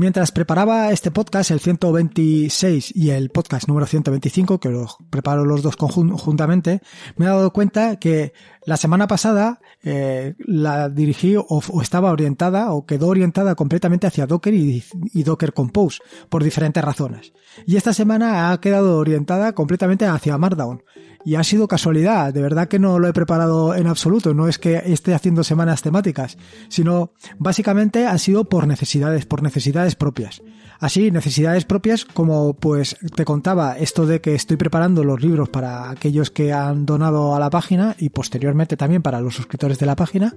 Mientras preparaba este podcast, el 126 y el podcast número 125, que los preparo los dos conjuntamente, me he dado cuenta que la semana pasada eh, la dirigí o, estaba orientada o quedó orientada completamente hacia Docker y, y, Docker Compose por diferentes razones. Y esta semana ha quedado orientada completamente hacia Markdown. Y ha sido casualidad, de verdad que no lo he preparado en absoluto, no es que esté haciendo semanas temáticas, sino básicamente ha sido por necesidades, por necesidades propias. Así, necesidades propias, como pues te contaba, esto de que estoy preparando los libros para aquellos que han donado a la página y posteriormente también para los suscriptores de la página.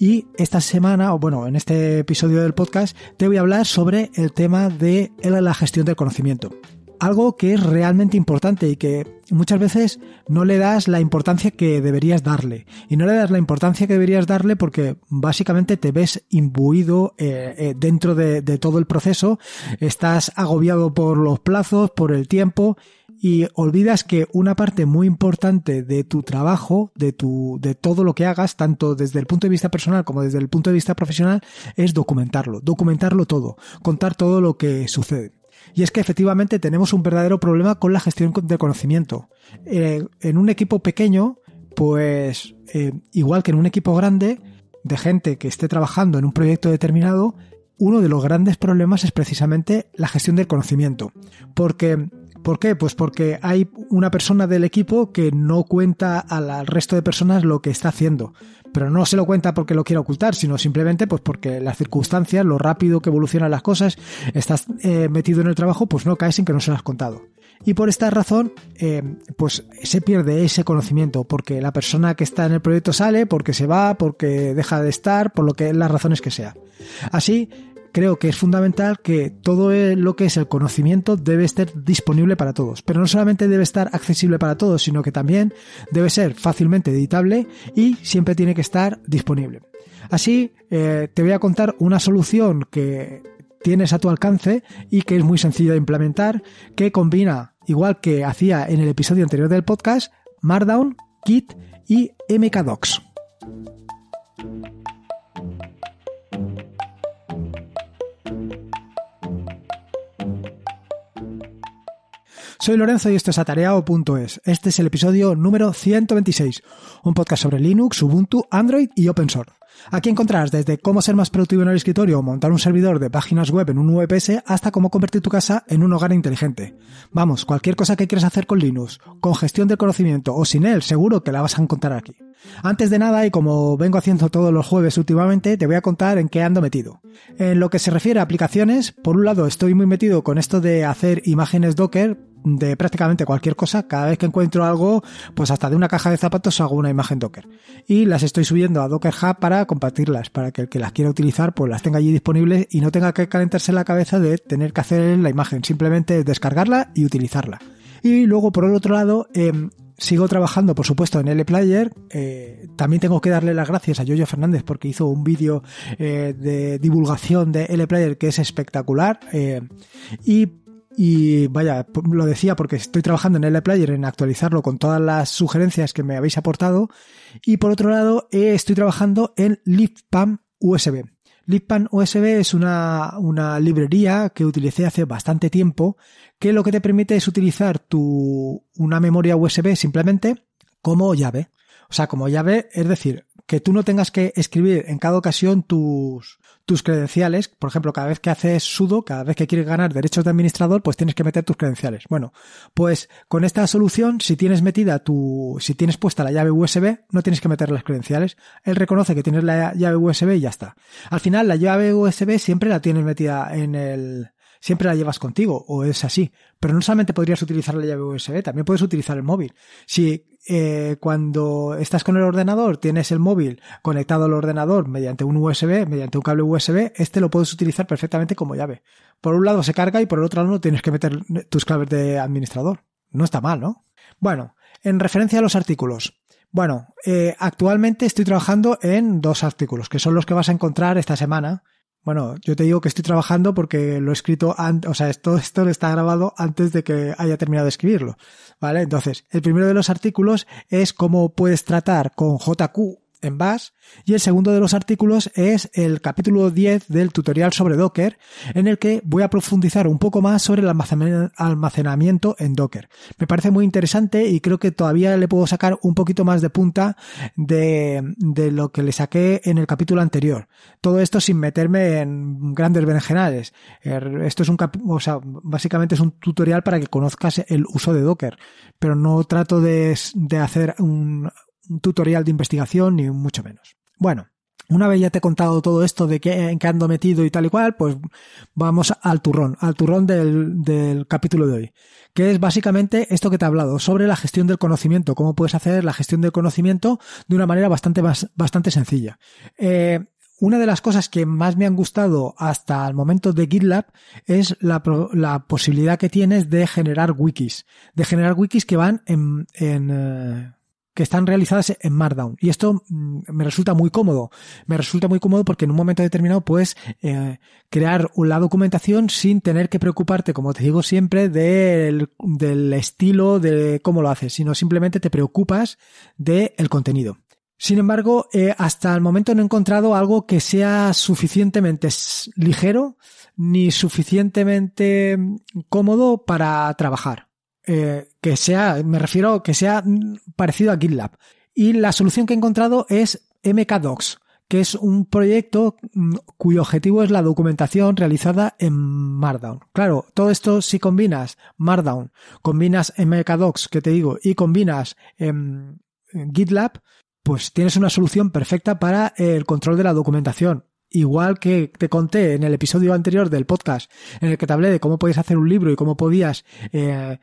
Y esta semana, o bueno, en este episodio del podcast, te voy a hablar sobre el tema de la gestión del conocimiento algo que es realmente importante y que muchas veces no le das la importancia que deberías darle. Y no le das la importancia que deberías darle porque básicamente te ves imbuido eh, eh, dentro de, de todo el proceso, estás agobiado por los plazos, por el tiempo y olvidas que una parte muy importante de tu trabajo, de tu, de todo lo que hagas, tanto desde el punto de vista personal como desde el punto de vista profesional, es documentarlo, documentarlo todo, contar todo lo que sucede. Y es que efectivamente tenemos un verdadero problema con la gestión del conocimiento. Eh, en un equipo pequeño, pues eh, igual que en un equipo grande de gente que esté trabajando en un proyecto determinado, uno de los grandes problemas es precisamente la gestión del conocimiento. Porque ¿Por qué? Pues porque hay una persona del equipo que no cuenta al resto de personas lo que está haciendo. Pero no se lo cuenta porque lo quiere ocultar, sino simplemente pues porque las circunstancias, lo rápido que evolucionan las cosas, estás eh, metido en el trabajo, pues no caes en que no se lo has contado. Y por esta razón, eh, pues se pierde ese conocimiento, porque la persona que está en el proyecto sale, porque se va, porque deja de estar, por lo que las razones que sea. Así, creo que es fundamental que todo e, lo que es el conocimiento debe estar disponible para todos. Pero no solamente debe estar accesible para todos, sino que también debe ser fácilmente editable y siempre tiene que estar disponible. Así, eh, te voy a contar una solución que tienes a tu alcance y que es muy sencilla de implementar, que combina, igual que hacía en el episodio anterior del podcast, Markdown, Kit y MKDocs. Soy Lorenzo y esto es atareao.es. Este es el episodio número 126, un podcast sobre Linux, Ubuntu, Android y Open Source. Aquí encontrarás desde cómo ser más productivo en el escritorio o montar un servidor de páginas web en un VPS hasta cómo convertir tu casa en un hogar inteligente. Vamos, cualquier cosa que quieras hacer con Linux, con gestión del conocimiento o sin él, seguro que la vas a encontrar aquí. Antes de nada, y como vengo haciendo todos los jueves últimamente, te voy a contar en qué ando metido. En lo que se refiere a aplicaciones, por un lado estoy muy metido con esto de hacer imágenes Docker, de prácticamente cualquier cosa. Cada vez que encuentro algo, pues hasta de una caja de zapatos hago una imagen Docker. Y las estoy subiendo a Docker Hub para compartirlas, para que el que las quiera utilizar, pues las tenga allí disponibles y no tenga que calentarse la cabeza de tener que hacer la imagen. Simplemente descargarla y utilizarla. Y luego, por el otro lado, em, sigo trabajando, por supuesto, en LPlayer. Player. Eh, también tengo que darle las gracias a Yoyo Fernández porque hizo un vídeo eh, de divulgación de LPlayer que es espectacular. Eh, y y vaya, lo decía porque estoy trabajando en el Player en actualizarlo con todas las sugerencias que me habéis aportado. Y por otro lado, eh, estoy trabajando en LibPam USB. LibPam USB es una, una librería que utilicé hace bastante tiempo, que lo que te permite es utilizar tu, una memoria USB simplemente como llave. O sea, como llave, es decir, que tú no tengas que escribir en cada ocasión tus, tus credenciales, por ejemplo, cada vez que haces sudo, cada vez que quieres ganar derechos de administrador, pues tienes que meter tus credenciales. Bueno, pues con esta solución, si tienes metida tu, si tienes puesta la llave USB, no tienes que meter las credenciales. Él reconoce que tienes la llave USB y ya está. Al final, la llave USB siempre la tienes metida en el, siempre la llevas contigo, o es así. Pero no solamente podrías utilizar la llave USB, también puedes utilizar el móvil. Si eh, cuando estás con el ordenador, tienes el móvil conectado al ordenador mediante un USB, mediante un cable USB, este lo puedes utilizar perfectamente como llave. Por un lado se carga y por el otro lado tienes que meter tus claves de administrador. No está mal, ¿no? Bueno, en referencia a los artículos. Bueno, eh, actualmente estoy trabajando en dos artículos, que son los que vas a encontrar esta semana bueno, yo te digo que estoy trabajando porque lo he escrito, antes, o sea, todo esto está grabado antes de que haya terminado de escribirlo, ¿vale? Entonces, el primero de los artículos es cómo puedes tratar con JQ en Bash y el segundo de los artículos es el capítulo 10 del tutorial sobre Docker en el que voy a profundizar un poco más sobre el almacenamiento en Docker. Me parece muy interesante y creo que todavía le puedo sacar un poquito más de punta de, lo que le saqué en el capítulo anterior. Todo esto sin meterme en grandes berenjenales. Er, esto es un o sea, básicamente es un tutorial para que conozcas el uso de Docker, pero no trato de hacer un, tutorial de investigación, ni mucho menos. Bueno, una vez ya te he contado todo esto de que, en qué ando metido y tal y cual, pues vamos al turrón, al turrón del, del, capítulo de hoy, que es básicamente esto que te he hablado sobre la gestión del conocimiento, cómo puedes hacer la gestión del conocimiento de una manera bastante, bastante sencilla. Eh, una de las cosas que más me han gustado hasta el momento de GitLab es la, la posibilidad que tienes de generar wikis, de generar wikis que van en, en eh, que están realizadas en Markdown. Y esto mm, me resulta muy cómodo. Me resulta muy cómodo porque en un momento determinado puedes eh, crear la documentación sin tener que preocuparte, como te digo siempre, del, estilo, de cómo lo haces, sino simplemente te preocupas del contenido. Sin embargo, eh, hasta el momento no he encontrado algo que sea suficientemente ligero ni suficientemente mm, cómodo para trabajar. Eh, que sea, me refiero que sea parecido a GitLab. Y la solución que he encontrado es MKDocs, que es un proyecto mm, cuyo objetivo es la documentación realizada en Markdown. Claro, todo esto si combinas Markdown, combinas MKDocs, que te digo, y combinas em, GitLab, pues tienes una solución perfecta para el control de la documentación igual que te conté en el episodio anterior del podcast, en el que te hablé de cómo podías hacer un libro y cómo podías eh,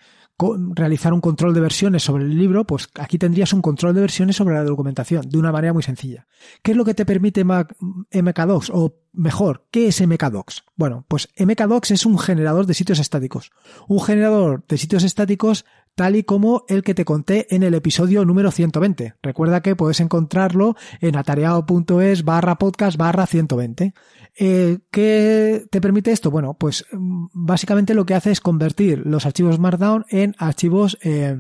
realizar un control de versiones sobre el libro, pues aquí tendrías un control de versiones sobre la documentación, de una manera muy sencilla. ¿Qué es lo que te permite MKDocs? O mejor, ¿qué es MKDocs? Bueno, pues MKDocs es un generador de sitios estáticos. Un generador de sitios estáticos tal y como el que te conté en el episodio número 120. Recuerda que puedes encontrarlo en atareado.es barra podcast barra 120. Eh, ¿Qué te permite esto? Bueno, pues mm, básicamente lo que hace es convertir los archivos Markdown en archivos... Eh,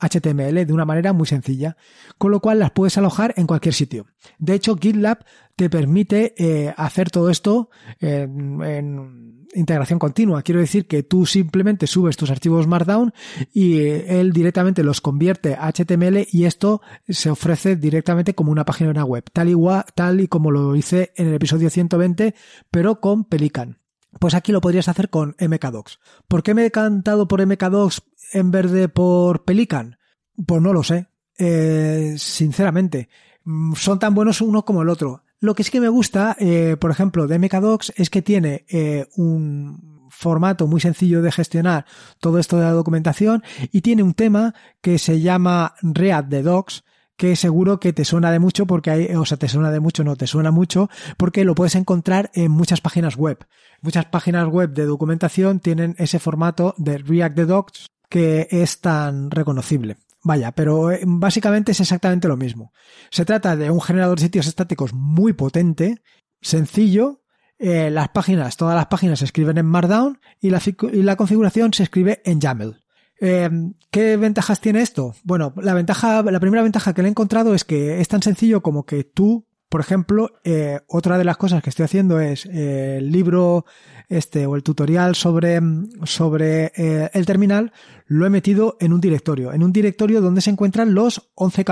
HTML de una manera muy sencilla, con lo cual las puedes alojar en cualquier sitio. De hecho, GitLab te permite eh, hacer todo esto en, integración continua. Quiero decir que tú simplemente subes tus archivos Markdown y eh, él directamente los convierte a HTML y esto se ofrece directamente como una página web, tal y, tal y como lo hice en el episodio 120, pero con Pelican. Pues aquí lo podrías hacer con MKDocs. ¿Por qué me he cantado por MKDocs en vez de por Pelican? Pues no lo sé. Eh, sinceramente, mm, son tan buenos uno como el otro. Lo que sí que me gusta, eh, por ejemplo, de MKDocs es que tiene eh, un formato muy sencillo de gestionar todo esto de la documentación y tiene un tema que se llama Read de Docs, que seguro que te suena de mucho porque hay, o sea, te suena de mucho, no te suena mucho, porque lo puedes encontrar en muchas páginas web muchas páginas web de documentación tienen ese formato de React Docs que es tan reconocible. Vaya, pero eh, básicamente es exactamente lo mismo. Se trata de un generador de sitios estáticos muy potente, sencillo. Eh, las páginas, todas las páginas se escriben en Markdown y la, configuración se escribe en YAML. Eh, ¿Qué ventajas tiene esto? Bueno, la ventaja, la primera ventaja que le he encontrado es que es tan sencillo como que tú por ejemplo, eh, otra de las cosas que estoy haciendo es eh, el libro este o el tutorial sobre, eh, el terminal, lo he metido en un directorio, en un directorio donde se encuentran los 11,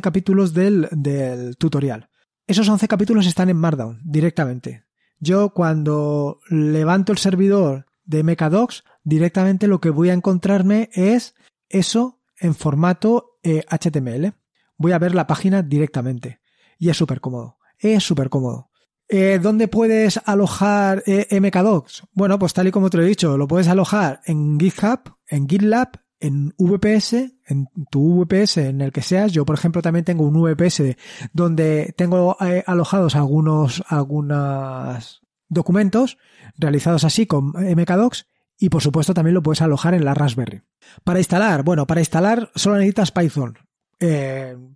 capítulos del, tutorial. Esos 11 capítulos están en Markdown directamente. Yo cuando levanto el servidor de Mecadocs, directamente lo que voy a encontrarme es eso en formato HTML. Voy a ver la página directamente y es súper cómodo. Es súper cómodo. Eh, ¿Dónde puedes alojar eh, MKDocs? Bueno, pues tal y como te lo he dicho, lo puedes alojar en GitHub, en GitLab, en VPS, en tu VPS, en el que seas. Yo, por ejemplo, también tengo un VPS donde tengo eh, alojados algunos, documentos realizados así con MKDocs y por supuesto también lo puedes alojar en la Raspberry. Para instalar, bueno, para instalar solo necesitas Python.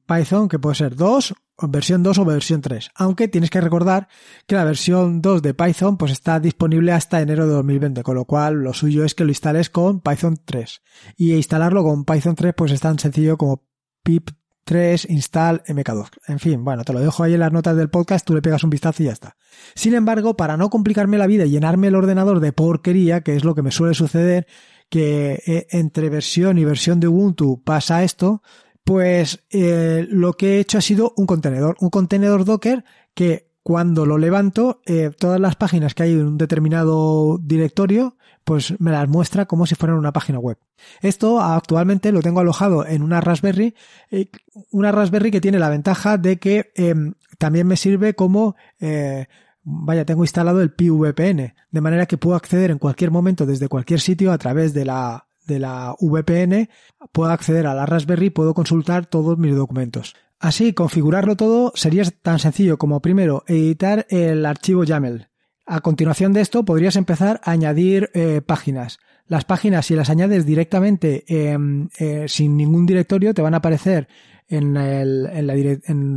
Python que puede ser 2 versión 2 o versión 3. Aunque tienes que recordar que la versión 2 de Python pues está disponible hasta enero de 2020, con lo cual lo suyo es que lo instales con Python 3. Y instalarlo con Python 3 pues es tan sencillo como pip 3 install mk2. En fin, bueno, te lo dejo ahí en las notas del podcast, tú le pegas un vistazo y ya está. Sin embargo, para no complicarme la vida y llenarme el ordenador de porquería, que es lo que me suele suceder, que eh, entre versión y versión de Ubuntu pasa esto, pues eh, lo que he hecho ha sido un contenedor, un contenedor Docker que cuando lo levanto, eh, todas las páginas que hay en un determinado directorio, pues me las muestra como si fueran una página web. Esto actualmente lo tengo alojado en una Raspberry, eh, una Raspberry que tiene la ventaja de que em, también me sirve como, eh, vaya, tengo instalado el PVPN, de manera que puedo acceder en cualquier momento desde cualquier sitio a través de la de la VPN puedo acceder a la Raspberry puedo consultar todos mis documentos. Así, configurarlo todo sería tan sencillo como primero editar el archivo YAML. A continuación de esto podrías empezar a añadir eh, páginas. Las páginas, si las añades directamente em, eh, sin ningún directorio, te van a aparecer en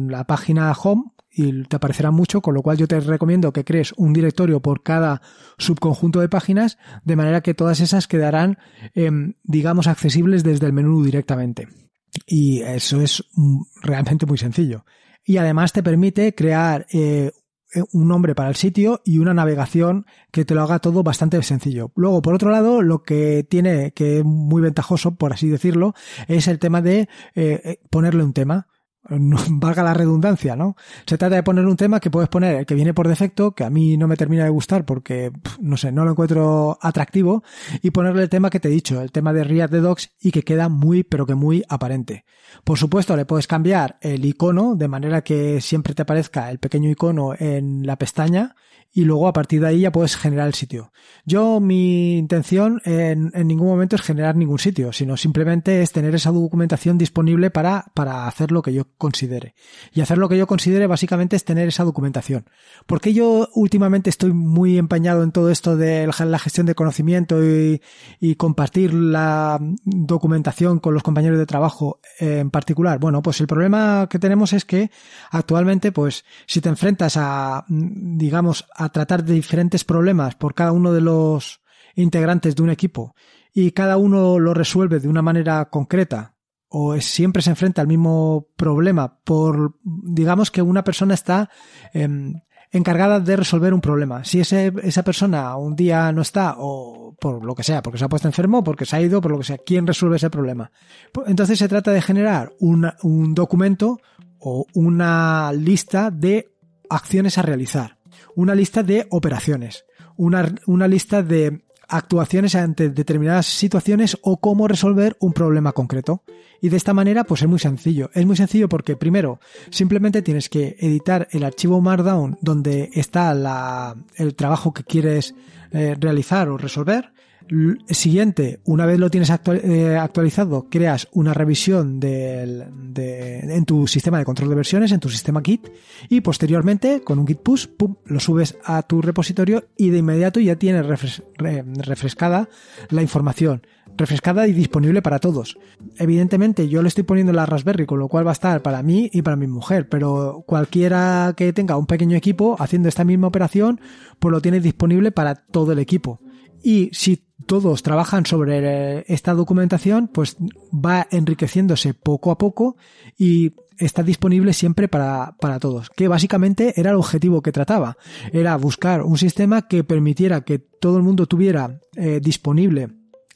la página home y te aparecerá mucho, con lo cual yo te recomiendo que crees un directorio por cada subconjunto de páginas, de manera que todas esas quedarán, em, digamos, accesibles desde el menú directamente. Y eso es mm, realmente muy sencillo. Y además te permite crear eh, eh, un nombre para el sitio y una navegación que te lo haga todo bastante sencillo. Luego, por otro lado, lo que tiene que es muy ventajoso, por así decirlo, es el tema de eh, ponerle un tema. valga la redundancia, ¿no? Se trata de poner un tema que puedes poner el que viene por defecto, que a mí no me termina de gustar porque, no sé, no lo encuentro atractivo, y ponerle el tema que te he dicho, el tema de React the Docs, y que queda muy, pero que muy aparente. Por supuesto, le puedes cambiar el icono de manera que siempre te aparezca el pequeño icono en la pestaña y luego a partir de ahí ya puedes generar el sitio. Yo mi intención en, ningún momento es generar ningún sitio, sino simplemente es tener esa documentación disponible para, para hacer lo que yo considere. Y hacer lo que yo considere básicamente es tener esa documentación. Porque yo últimamente estoy muy empañado en todo esto de la gestión de conocimiento y, y compartir la documentación con los compañeros de trabajo en particular. Bueno, pues el problema que tenemos es que actualmente, pues si te enfrentas a, digamos, a tratar de diferentes problemas por cada uno de los integrantes de un equipo y cada uno lo resuelve de una manera concreta o siempre se enfrenta al mismo problema por digamos que una persona está em, encargada de resolver un problema. Si ese, esa persona un día no está, o por lo que sea, porque se ha puesto enfermo, porque se ha ido, por lo que sea, ¿quién resuelve ese problema? Entonces se trata de generar un documento o una lista de acciones a realizar una lista de operaciones, una, lista de actuaciones ante determinadas situaciones o cómo resolver un problema concreto. Y de esta manera, pues es muy sencillo. Es muy sencillo porque, primero, simplemente tienes que editar el archivo Markdown donde está el trabajo que quieres eh, realizar o resolver. Siguiente, una vez lo tienes eh, actualizado, creas una revisión en tu sistema de control de versiones, en tu sistema Git, y posteriormente con un Git push, lo subes a tu repositorio y de inmediato ya tienes refrescada la información, refrescada y disponible para todos. Evidentemente yo le estoy poniendo la Raspberry, con lo cual va a estar para mí y para mi mujer, pero cualquiera que tenga un pequeño equipo haciendo esta misma operación, pues lo tiene disponible para todo el equipo. Y si todos trabajan sobre eh, esta documentación, pues va enriqueciéndose poco a poco y está disponible siempre para, todos, que básicamente era el objetivo que trataba, era buscar un sistema que permitiera que todo el mundo tuviera eh, disponible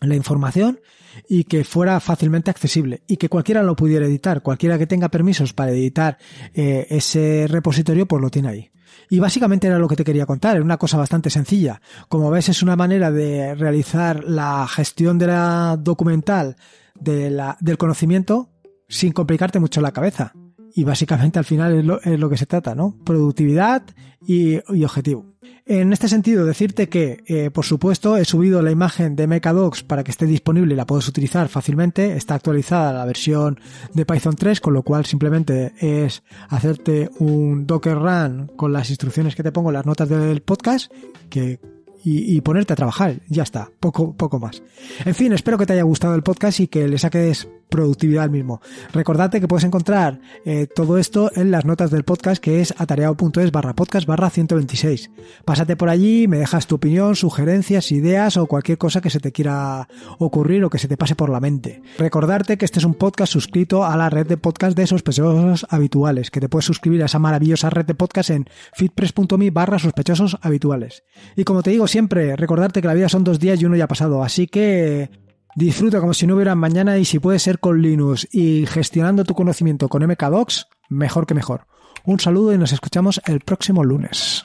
la información y que fuera fácilmente accesible y que cualquiera lo pudiera editar, cualquiera que tenga permisos para editar eh, ese repositorio, pues lo tiene ahí. Y básicamente era lo que te quería contar, era una cosa bastante sencilla. Como ves, es una manera de realizar la gestión de la documental de la, del conocimiento sin complicarte mucho la cabeza. Y básicamente al final es lo, que se trata, ¿no? Productividad y, objetivo. En este sentido, decirte que, eh, por supuesto, he subido la imagen de MechaDocs para que esté disponible y la puedas utilizar fácilmente. Está actualizada la versión de Python 3, con lo cual simplemente es hacerte un Docker Run con las instrucciones que te pongo en las notas del podcast, que y, ponerte a trabajar. Ya está, poco, poco más. En fin, espero que te haya gustado el podcast y que le saques productividad mismo. Recordate que puedes encontrar eh, todo esto en las notas del podcast que es atareado.es barra podcast barra 126. Pásate por allí, me dejas tu opinión, sugerencias, ideas o cualquier cosa que se te quiera ocurrir o que se te pase por la mente. Recordarte que este es un podcast suscrito a la red de podcast de sospechosos habituales, que te puedes suscribir a esa maravillosa red de podcast en fitpress.me barra sospechosos habituales. Y como te digo siempre, recordarte que la vida son dos días y uno ya ha pasado, así que Disfruta como si no hubiera mañana y si puede ser con Linux y gestionando tu conocimiento con MKDocs, mejor que mejor. Un saludo y nos escuchamos el próximo lunes.